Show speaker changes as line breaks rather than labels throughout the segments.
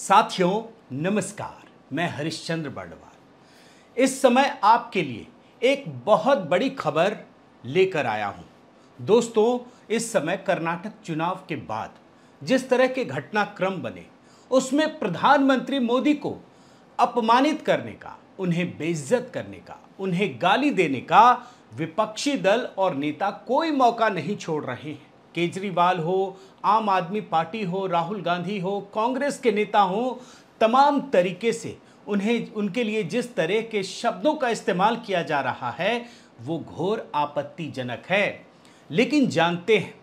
साथियों नमस्कार मैं हरिश्चंद्र बर्डवाल इस समय आपके लिए एक बहुत बड़ी खबर लेकर आया हूं दोस्तों इस समय कर्नाटक चुनाव के बाद जिस तरह के घटनाक्रम बने उसमें प्रधानमंत्री मोदी को अपमानित करने का उन्हें बेइज्जत करने का उन्हें गाली देने का विपक्षी दल और नेता कोई मौका नहीं छोड़ रहे हैं केजरीवाल हो आम आदमी पार्टी हो राहुल गांधी हो कांग्रेस के नेता हो तमाम तरीके से उन्हें उनके लिए जिस तरह के शब्दों का इस्तेमाल किया जा रहा है वो घोर आपत्तिजनक है लेकिन जानते हैं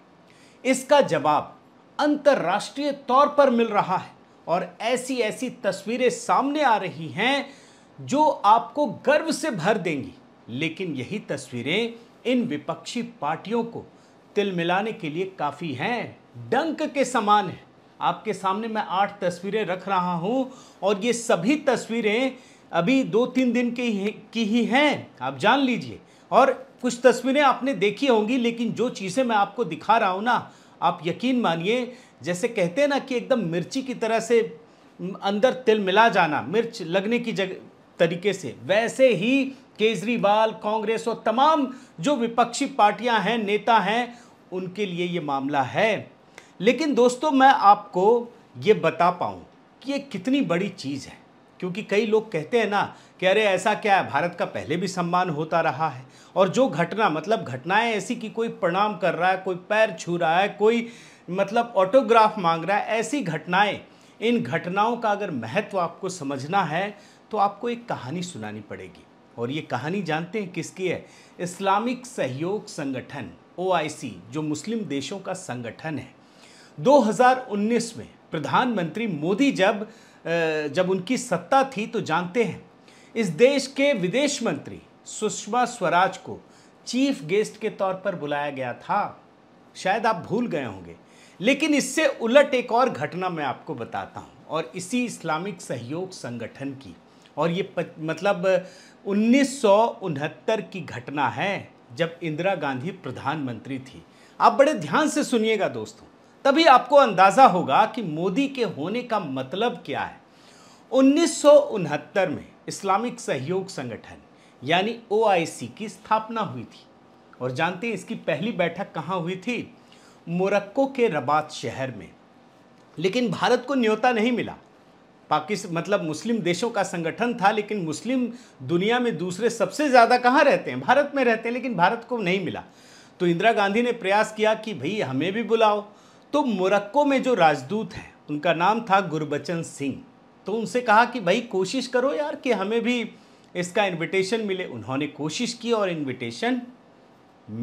इसका जवाब अंतर्राष्ट्रीय तौर पर मिल रहा है और ऐसी ऐसी तस्वीरें सामने आ रही हैं जो आपको गर्व से भर देंगी लेकिन यही तस्वीरें इन विपक्षी पार्टियों को तिल मिलाने के लिए काफ़ी हैं डंक के समान है आपके सामने मैं आठ तस्वीरें रख रहा हूँ और ये सभी तस्वीरें अभी दो तीन दिन के ही की ही हैं आप जान लीजिए और कुछ तस्वीरें आपने देखी होंगी लेकिन जो चीज़ें मैं आपको दिखा रहा हूँ ना आप यकीन मानिए जैसे कहते हैं ना कि एकदम मिर्ची की तरह से अंदर तिल मिला जाना मिर्च लगने की जगह तरीके से वैसे ही केजरीवाल कांग्रेस और तमाम जो विपक्षी पार्टियां हैं नेता हैं उनके लिए ये मामला है लेकिन दोस्तों मैं आपको ये बता पाऊँ कि ये कितनी बड़ी चीज़ है क्योंकि कई लोग कहते हैं ना कि अरे ऐसा क्या है भारत का पहले भी सम्मान होता रहा है और जो घटना मतलब घटनाएं ऐसी कि कोई प्रणाम कर रहा है कोई पैर छू रहा है कोई मतलब ऑटोग्राफ मांग रहा है ऐसी घटनाएं इन घटनाओं का अगर महत्व आपको समझना है तो आपको एक कहानी सुनानी पड़ेगी और ये कहानी जानते हैं किसकी है इस्लामिक सहयोग संगठन ओआईसी जो मुस्लिम देशों का संगठन है 2019 में प्रधानमंत्री मोदी जब जब उनकी सत्ता थी तो जानते हैं इस देश के विदेश मंत्री सुषमा स्वराज को चीफ गेस्ट के तौर पर बुलाया गया था शायद आप भूल गए होंगे लेकिन इससे उलट एक और घटना मैं आपको बताता हूँ और इसी इस्लामिक सहयोग संगठन की और ये मतलब उन्नीस की घटना है जब इंदिरा गांधी प्रधानमंत्री थी आप बड़े ध्यान से सुनिएगा दोस्तों तभी आपको अंदाज़ा होगा कि मोदी के होने का मतलब क्या है उन्नीस में इस्लामिक सहयोग संगठन यानी ओ की स्थापना हुई थी और जानते हैं इसकी पहली बैठक कहाँ हुई थी मोरक्को के रबात शहर में लेकिन भारत को न्योता नहीं मिला पाकिस्तान मतलब मुस्लिम देशों का संगठन था लेकिन मुस्लिम दुनिया में दूसरे सबसे ज़्यादा कहाँ रहते हैं भारत में रहते हैं लेकिन भारत को नहीं मिला तो इंदिरा गांधी ने प्रयास किया कि भई हमें भी बुलाओ तो मोरक्को में जो राजदूत हैं उनका नाम था गुरबचन सिंह तो उनसे कहा कि भाई कोशिश करो यार कि हमें भी इसका इनविटेशन मिले उन्होंने कोशिश की और इनविटेशन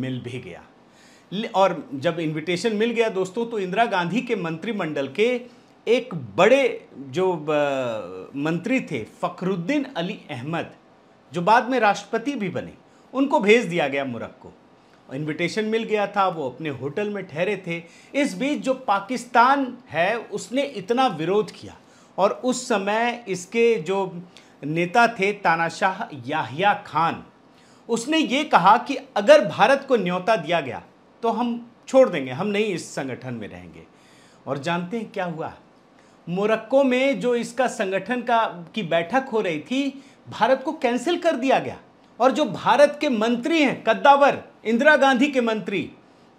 मिल भी गया और जब इनविटेशन मिल गया दोस्तों तो इंदिरा गांधी के मंत्रिमंडल के एक बड़े जो मंत्री थे फ़खरुद्दीन अली अहमद जो बाद में राष्ट्रपति भी बने उनको भेज दिया गया मुरक को इनविटेशन मिल गया था वो अपने होटल में ठहरे थे इस बीच जो पाकिस्तान है उसने इतना विरोध किया और उस समय इसके जो नेता थे तानाशाह याहिया खान उसने ये कहा कि अगर भारत को न्योता दिया गया तो हम छोड़ देंगे हम नहीं इस संगठन में रहेंगे और जानते हैं क्या हुआ मोरक्को में जो इसका संगठन का की बैठक हो रही थी भारत को कैंसिल कर दिया गया और जो भारत के मंत्री हैं कद्दावर इंदिरा गांधी के मंत्री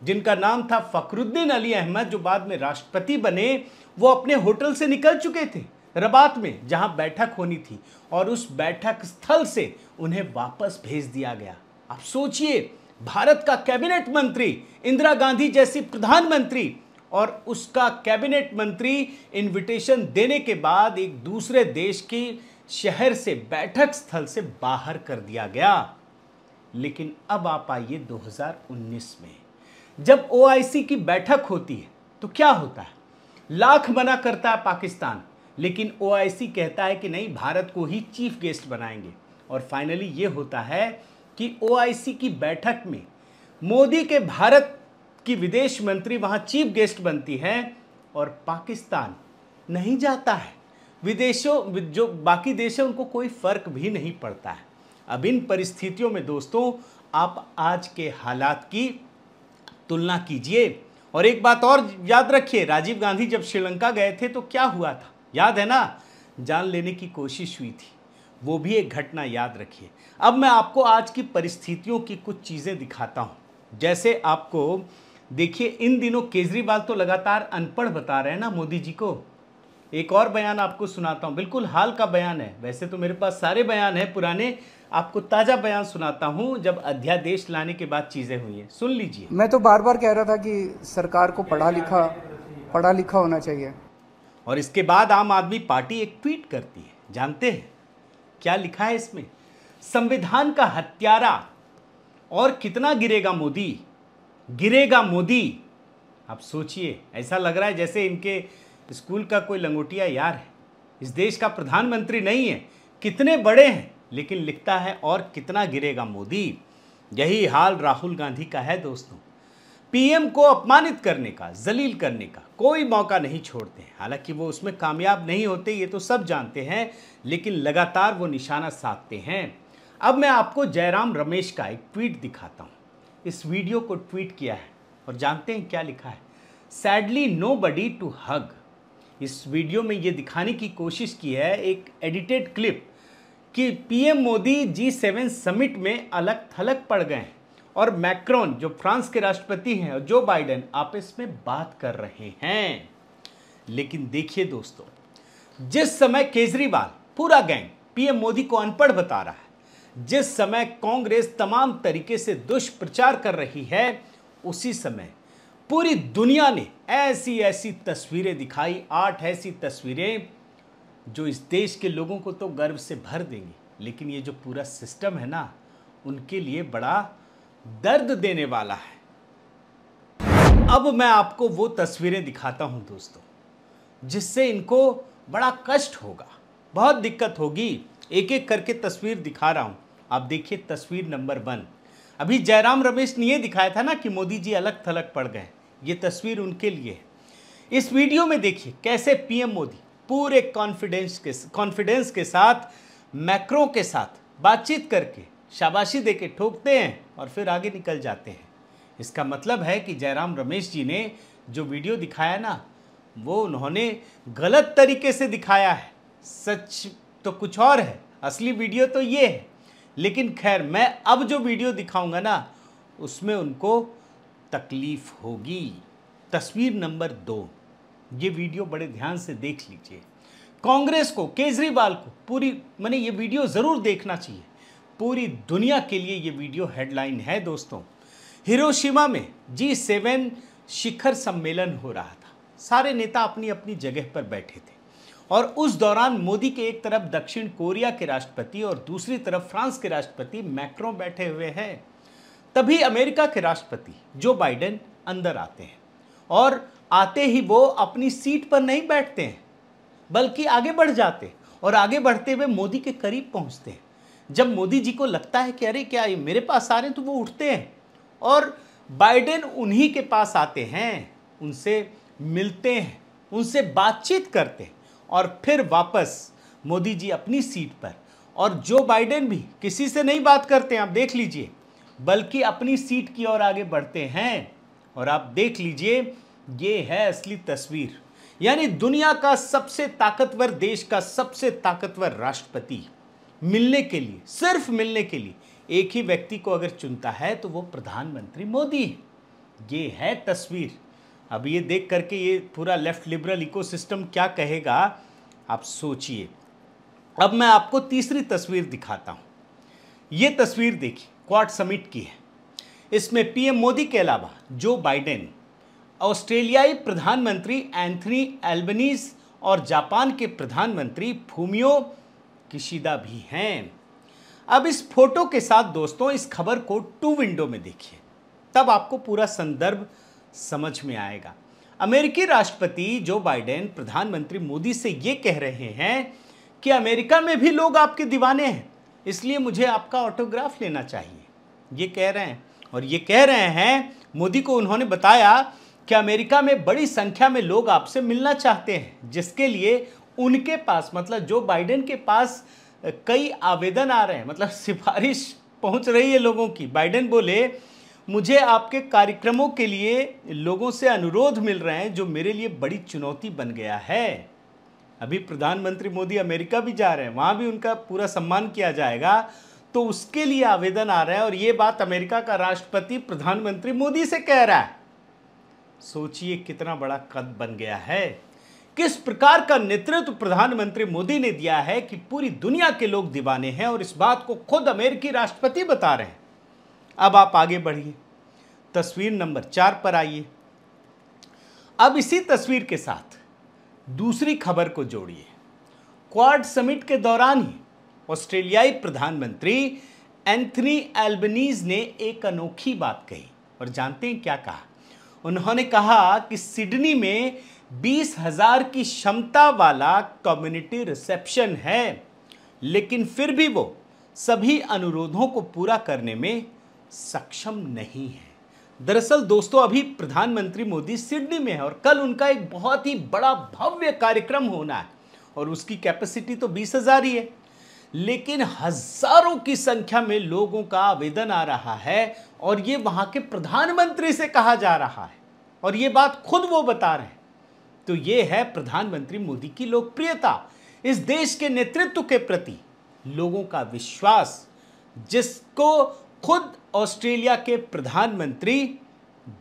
जिनका नाम था फखरुद्दीन अली अहमद जो बाद में राष्ट्रपति बने वो अपने होटल से निकल चुके थे रबात में जहां बैठक होनी थी और उस बैठक स्थल से उन्हें वापस भेज दिया गया आप सोचिए भारत का कैबिनेट मंत्री इंदिरा गांधी जैसी प्रधानमंत्री और उसका कैबिनेट मंत्री इनविटेशन देने के बाद एक दूसरे देश की शहर से बैठक स्थल से बाहर कर दिया गया लेकिन अब आप आइए 2019 में जब ओआईसी की बैठक होती है तो क्या होता है लाख मना करता है पाकिस्तान लेकिन ओआईसी कहता है कि नहीं भारत को ही चीफ गेस्ट बनाएंगे और फाइनली ये होता है कि ओआईसी की बैठक में मोदी के भारत कि विदेश मंत्री वहाँ चीफ गेस्ट बनती है और पाकिस्तान नहीं जाता है विदेशों जो बाकी देश है उनको कोई फ़र्क भी नहीं पड़ता है अब इन परिस्थितियों में दोस्तों आप आज के हालात की तुलना कीजिए और एक बात और याद रखिए राजीव गांधी जब श्रीलंका गए थे तो क्या हुआ था याद है ना जान लेने की कोशिश हुई थी वो भी एक घटना याद रखिए अब मैं आपको आज की परिस्थितियों की कुछ चीज़ें दिखाता हूँ जैसे आपको देखिए इन दिनों केजरीवाल तो लगातार अनपढ़ बता रहे हैं ना मोदी जी को एक और बयान आपको सुनाता हूँ बिल्कुल हाल का बयान है वैसे तो मेरे पास सारे बयान हैं पुराने आपको ताज़ा बयान सुनाता हूँ जब अध्यादेश लाने के बाद चीज़ें हुई हैं सुन लीजिए मैं तो बार बार कह रहा था कि सरकार को पढ़ा लिखा पढ़ा लिखा होना चाहिए और इसके बाद आम आदमी पार्टी एक ट्वीट करती है जानते हैं क्या लिखा है इसमें संविधान का हत्यारा और कितना गिरेगा मोदी गिरेगा मोदी आप सोचिए ऐसा लग रहा है जैसे इनके स्कूल का कोई लंगोटिया यार है इस देश का प्रधानमंत्री नहीं है कितने बड़े हैं लेकिन लिखता है और कितना गिरेगा मोदी यही हाल राहुल गांधी का है दोस्तों पीएम को अपमानित करने का जलील करने का कोई मौका नहीं छोड़ते हैं हालांकि वो उसमें कामयाब नहीं होते ये तो सब जानते हैं लेकिन लगातार वो निशाना साधते हैं अब मैं आपको जयराम रमेश का एक ट्वीट दिखाता हूँ इस वीडियो को ट्वीट किया है और जानते हैं क्या लिखा है sadly nobody to hug इस वीडियो में ये दिखाने की कोशिश की है एक एडिटेड क्लिप कि PM Modi G seven summit में अलग थलग पड़ गए हैं और मैक्रोन जो फ्रांस के राष्ट्रपति हैं और जो बाइडेन आपस में बात कर रहे हैं लेकिन देखिए दोस्तों जिस समय केजरीवाल पूरा गैंग पीएम मोदी को अनपढ़ बता रहा है जिस समय कांग्रेस तमाम तरीके से दुष्प्रचार कर रही है उसी समय पूरी दुनिया ने ऐसी ऐसी तस्वीरें दिखाई आठ ऐसी तस्वीरें जो इस देश के लोगों को तो गर्व से भर देंगी लेकिन ये जो पूरा सिस्टम है ना उनके लिए बड़ा दर्द देने वाला है अब मैं आपको वो तस्वीरें दिखाता हूं दोस्तों जिससे इनको बड़ा कष्ट होगा बहुत दिक्कत होगी एक एक करके तस्वीर दिखा रहा हूं आप देखिए तस्वीर नंबर वन अभी जयराम रमेश ने ये दिखाया था ना कि मोदी जी अलग थलग पड़ गए ये तस्वीर उनके लिए है इस वीडियो में देखिए कैसे पीएम मोदी पूरे कॉन्फिडेंस के कॉन्फिडेंस के साथ मैक्रो के साथ बातचीत करके शाबाशी दे के ठोकते हैं और फिर आगे निकल जाते हैं इसका मतलब है कि जयराम रमेश जी ने जो वीडियो दिखाया ना वो उन्होंने गलत तरीके से दिखाया है सच तो कुछ और है असली वीडियो तो ये है लेकिन खैर मैं अब जो वीडियो दिखाऊंगा ना उसमें उनको तकलीफ़ होगी तस्वीर नंबर दो ये वीडियो बड़े ध्यान से देख लीजिए कांग्रेस को केजरीवाल को पूरी मैंने ये वीडियो ज़रूर देखना चाहिए पूरी दुनिया के लिए ये वीडियो हेडलाइन है दोस्तों हिरोशिमा में जी सेवन शिखर सम्मेलन हो रहा था सारे नेता अपनी अपनी जगह पर बैठे थे और उस दौरान मोदी के एक तरफ दक्षिण कोरिया के राष्ट्रपति और दूसरी तरफ फ्रांस के राष्ट्रपति मैक्रो बैठे हुए हैं तभी अमेरिका के राष्ट्रपति जो बाइडेन अंदर आते हैं और आते ही वो अपनी सीट पर नहीं बैठते हैं बल्कि आगे बढ़ जाते और आगे बढ़ते हुए मोदी के करीब पहुंचते हैं जब मोदी जी को लगता है कि अरे क्या ये मेरे पास आ रहे हैं तो वो उठते हैं और बाइडेन उन्हीं के पास आते हैं उनसे मिलते हैं उनसे बातचीत करते हैं और फिर वापस मोदी जी अपनी सीट पर और जो बाइडेन भी किसी से नहीं बात करते हैं आप देख लीजिए बल्कि अपनी सीट की ओर आगे बढ़ते हैं और आप देख लीजिए ये है असली तस्वीर यानी दुनिया का सबसे ताकतवर देश का सबसे ताकतवर राष्ट्रपति मिलने के लिए सिर्फ मिलने के लिए एक ही व्यक्ति को अगर चुनता है तो वो प्रधानमंत्री मोदी ये है तस्वीर अब ये देख करके ये पूरा लेफ्ट लिबरल इकोसिस्टम क्या कहेगा आप सोचिए अब मैं आपको तीसरी तस्वीर दिखाता हूँ ये तस्वीर देखिए क्वाड समिट की है इसमें पीएम मोदी के अलावा जो बाइडेन ऑस्ट्रेलियाई प्रधानमंत्री एंथनी एल्बनीज और जापान के प्रधानमंत्री फूमियो किशिदा भी हैं अब इस फोटो के साथ दोस्तों इस खबर को टू विंडो में देखिए तब आपको पूरा संदर्भ समझ में आएगा अमेरिकी राष्ट्रपति जो बाइडेन प्रधानमंत्री मोदी से ये कह रहे हैं कि अमेरिका में भी लोग आपके दीवाने हैं इसलिए मुझे आपका ऑटोग्राफ लेना चाहिए ये कह रहे हैं और ये कह रहे हैं मोदी को उन्होंने बताया कि अमेरिका में बड़ी संख्या में लोग आपसे मिलना चाहते हैं जिसके लिए उनके पास मतलब जो बाइडेन के पास कई आवेदन आ रहे हैं मतलब सिफारिश पहुंच रही है लोगों की बाइडेन बोले मुझे आपके कार्यक्रमों के लिए लोगों से अनुरोध मिल रहे हैं जो मेरे लिए बड़ी चुनौती बन गया है अभी प्रधानमंत्री मोदी अमेरिका भी जा रहे हैं वहाँ भी उनका पूरा सम्मान किया जाएगा तो उसके लिए आवेदन आ रहा है और ये बात अमेरिका का राष्ट्रपति प्रधानमंत्री मोदी से कह रहा है सोचिए कितना बड़ा कद बन गया है किस प्रकार का नेतृत्व प्रधानमंत्री मोदी ने दिया है कि पूरी दुनिया के लोग दीवाने हैं और इस बात को खुद अमेरिकी राष्ट्रपति बता रहे हैं अब आप आगे बढ़िए तस्वीर नंबर चार पर आइए अब इसी तस्वीर के साथ दूसरी खबर को जोड़िए क्वाड समिट के दौरान ही ऑस्ट्रेलियाई प्रधानमंत्री एंथनी एल्बनीज ने एक अनोखी बात कही और जानते हैं क्या कहा उन्होंने कहा कि सिडनी में बीस हजार की क्षमता वाला कम्युनिटी रिसेप्शन है लेकिन फिर भी वो सभी अनुरोधों को पूरा करने में सक्षम नहीं है दरअसल दोस्तों अभी प्रधानमंत्री मोदी सिडनी में है और कल उनका एक बहुत ही बड़ा भव्य कार्यक्रम होना है और उसकी कैपेसिटी तो बीस हजार ही है लेकिन हजारों की संख्या में लोगों का आवेदन आ रहा है और ये वहां के प्रधानमंत्री से कहा जा रहा है और ये बात खुद वो बता रहे हैं तो ये है प्रधानमंत्री मोदी की लोकप्रियता इस देश के नेतृत्व के प्रति लोगों का विश्वास जिसको खुद ऑस्ट्रेलिया के प्रधानमंत्री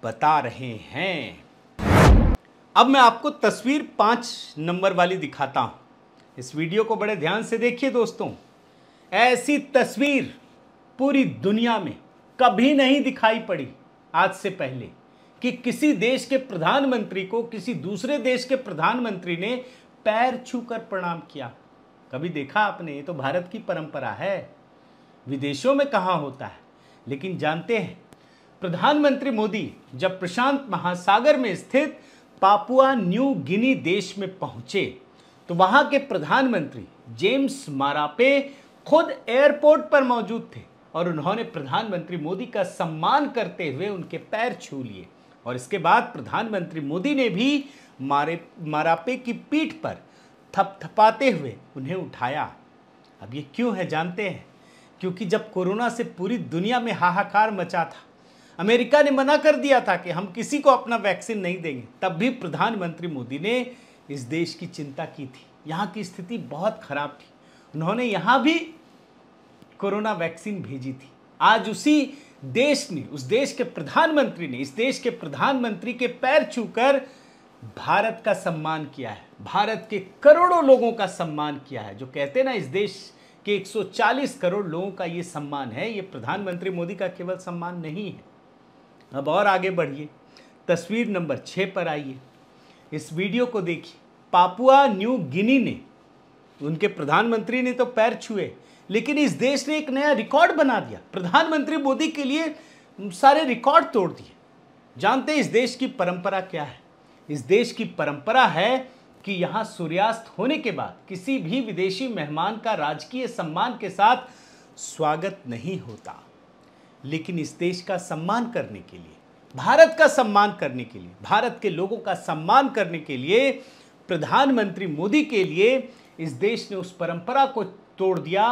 बता रहे हैं अब मैं आपको तस्वीर पांच नंबर वाली दिखाता हूं इस वीडियो को बड़े ध्यान से देखिए दोस्तों ऐसी तस्वीर पूरी दुनिया में कभी नहीं दिखाई पड़ी आज से पहले कि किसी देश के प्रधानमंत्री को किसी दूसरे देश के प्रधानमंत्री ने पैर छूकर प्रणाम किया कभी देखा आपने ये तो भारत की परंपरा है विदेशों में कहाँ होता है लेकिन जानते हैं प्रधानमंत्री मोदी जब प्रशांत महासागर में स्थित पापुआ न्यू गिनी देश में पहुंचे तो वहां के प्रधानमंत्री जेम्स मारापे खुद एयरपोर्ट पर मौजूद थे और उन्होंने प्रधानमंत्री मोदी का सम्मान करते हुए उनके पैर छू लिए और इसके बाद प्रधानमंत्री मोदी ने भी मारे मारापे की पीठ पर थपथपाते हुए उन्हें उठाया अब ये क्यों है जानते हैं क्योंकि जब कोरोना से पूरी दुनिया में हाहाकार मचा था अमेरिका ने मना कर दिया था कि हम किसी को अपना वैक्सीन नहीं देंगे तब भी प्रधानमंत्री मोदी ने इस देश की चिंता की थी यहाँ की स्थिति बहुत खराब थी उन्होंने यहाँ भी कोरोना वैक्सीन भेजी थी आज उसी देश ने उस देश के प्रधानमंत्री ने इस देश के प्रधानमंत्री के पैर छूकर भारत का सम्मान किया है भारत के करोड़ों लोगों का सम्मान किया है जो कहते हैं ना इस देश कि 140 करोड़ लोगों का ये सम्मान है ये प्रधानमंत्री मोदी का केवल सम्मान नहीं है अब और आगे बढ़िए तस्वीर नंबर छः पर आइए इस वीडियो को देखिए पापुआ न्यू गिनी ने उनके प्रधानमंत्री ने तो पैर छुए लेकिन इस देश ने एक नया रिकॉर्ड बना दिया प्रधानमंत्री मोदी के लिए सारे रिकॉर्ड तोड़ दिए जानते हैं इस देश की परंपरा क्या है इस देश की परंपरा है कि यहाँ सूर्यास्त होने के बाद किसी भी विदेशी मेहमान का राजकीय सम्मान के साथ स्वागत नहीं होता लेकिन इस देश का सम्मान करने के लिए भारत का सम्मान करने के लिए भारत के लोगों का सम्मान करने के लिए प्रधानमंत्री मोदी के लिए इस देश ने उस परंपरा को तोड़ दिया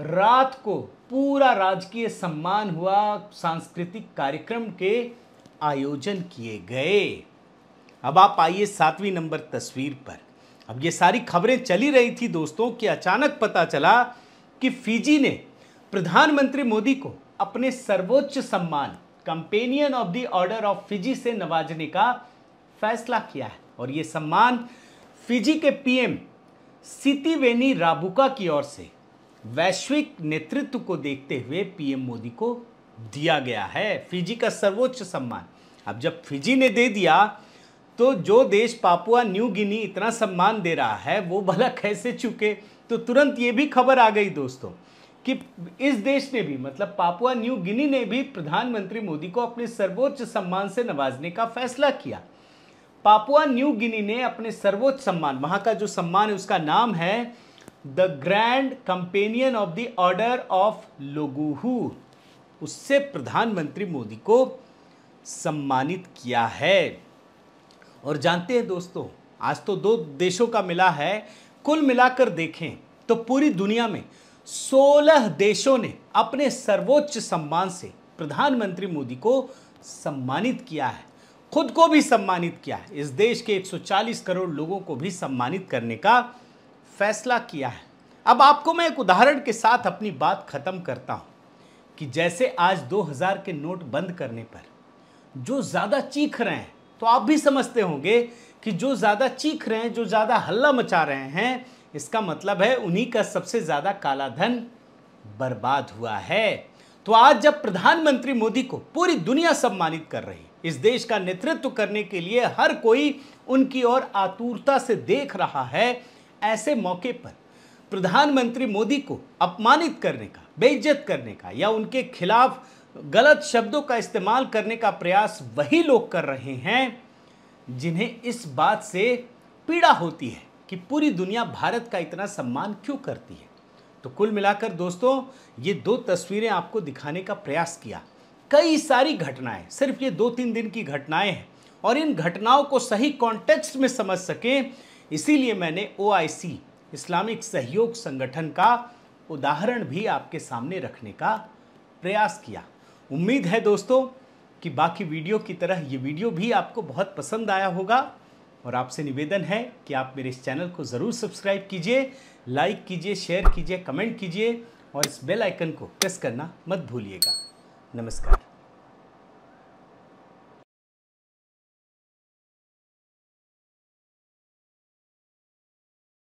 रात को पूरा राजकीय सम्मान हुआ सांस्कृतिक कार्यक्रम के आयोजन किए गए अब आप आइए सातवीं नंबर तस्वीर पर अब ये सारी खबरें चली रही थी दोस्तों कि अचानक पता चला कि फिजी ने प्रधानमंत्री मोदी को अपने सर्वोच्च सम्मान companion of the order of Fiji से नवाजने का फैसला किया है और ये सम्मान फिजी के पीएम सितिवेनी राबुका की ओर से वैश्विक नेतृत्व को देखते हुए पीएम मोदी को दिया गया है फिजी का सर्वोच्च सम्मान अब जब फिजी ने दे दिया तो जो देश पापुआ न्यू गिनी इतना सम्मान दे रहा है वो भला कैसे चुके तो तुरंत ये भी खबर आ गई दोस्तों कि इस देश ने भी मतलब पापुआ न्यू गिनी ने भी प्रधानमंत्री मोदी को अपने सर्वोच्च सम्मान से नवाजने का फैसला किया पापुआ न्यू गिनी ने अपने सर्वोच्च सम्मान वहाँ का जो सम्मान है उसका नाम है the grand companion of the order of Logohu उससे प्रधानमंत्री मोदी को सम्मानित किया है और जानते हैं दोस्तों आज तो दो देशों का मिला है कुल मिलाकर देखें तो पूरी दुनिया में 16 देशों ने अपने सर्वोच्च सम्मान से प्रधानमंत्री मोदी को सम्मानित किया है खुद को भी सम्मानित किया है इस देश के 140 करोड़ लोगों को भी सम्मानित करने का फैसला किया है अब आपको मैं एक उदाहरण के साथ अपनी बात खत्म करता हूँ कि जैसे आज 2000 के नोट बंद करने पर जो ज़्यादा चीख रहे हैं तो आप भी समझते होंगे कि जो ज़्यादा चीख रहे हैं जो ज़्यादा हल्ला मचा रहे हैं इसका मतलब है उन्हीं का सबसे ज़्यादा काला धन बर्बाद हुआ है तो आज जब प्रधानमंत्री मोदी को पूरी दुनिया सम्मानित कर रही इस देश का नेतृत्व करने के लिए हर कोई उनकी ओर आतुरता से देख रहा है ऐसे मौके पर प्रधानमंत्री मोदी को अपमानित करने का बेइज्जत करने का या उनके खिलाफ गलत शब्दों का इस्तेमाल करने का प्रयास वही लोग कर रहे हैं जिन्हें इस बात से पीड़ा होती है कि पूरी दुनिया भारत का इतना सम्मान क्यों करती है तो कुल मिलाकर दोस्तों ये दो तस्वीरें आपको दिखाने का प्रयास किया कई सारी घटनाएं सिर्फ ये दो तीन दिन की घटनाएं हैं और इन घटनाओं को सही कॉन्टेक्स्ट में समझ सकें इसीलिए मैंने ओ इस्लामिक सहयोग संगठन का उदाहरण भी आपके सामने रखने का प्रयास किया उम्मीद है दोस्तों कि बाकी वीडियो की तरह ये वीडियो भी आपको बहुत पसंद आया होगा और आपसे निवेदन है कि आप मेरे इस चैनल को ज़रूर सब्सक्राइब कीजिए लाइक कीजिए शेयर कीजिए कमेंट कीजिए और इस बेल आइकन को प्रेस करना मत भूलिएगा नमस्कार